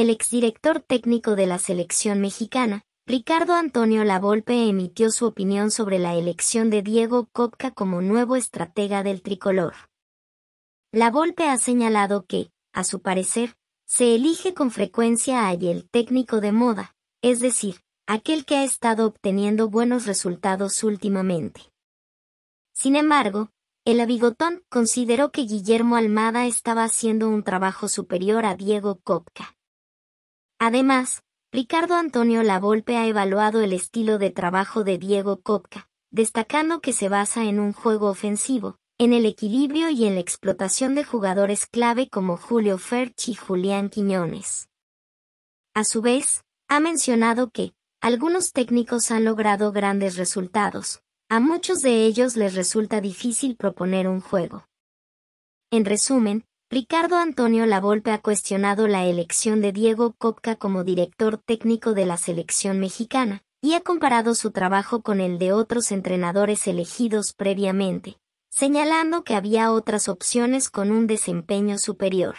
El exdirector técnico de la selección mexicana, Ricardo Antonio Lavolpe emitió su opinión sobre la elección de Diego Kopka como nuevo estratega del tricolor. Lavolpe ha señalado que, a su parecer, se elige con frecuencia a el técnico de moda, es decir, aquel que ha estado obteniendo buenos resultados últimamente. Sin embargo, el abigotón consideró que Guillermo Almada estaba haciendo un trabajo superior a Diego Kopka. Además, Ricardo Antonio Lavolpe ha evaluado el estilo de trabajo de Diego Kopka, destacando que se basa en un juego ofensivo, en el equilibrio y en la explotación de jugadores clave como Julio Ferch y Julián Quiñones. A su vez, ha mencionado que, algunos técnicos han logrado grandes resultados, a muchos de ellos les resulta difícil proponer un juego. En resumen, Ricardo Antonio Lavolpe ha cuestionado la elección de Diego Copca como director técnico de la selección mexicana, y ha comparado su trabajo con el de otros entrenadores elegidos previamente, señalando que había otras opciones con un desempeño superior.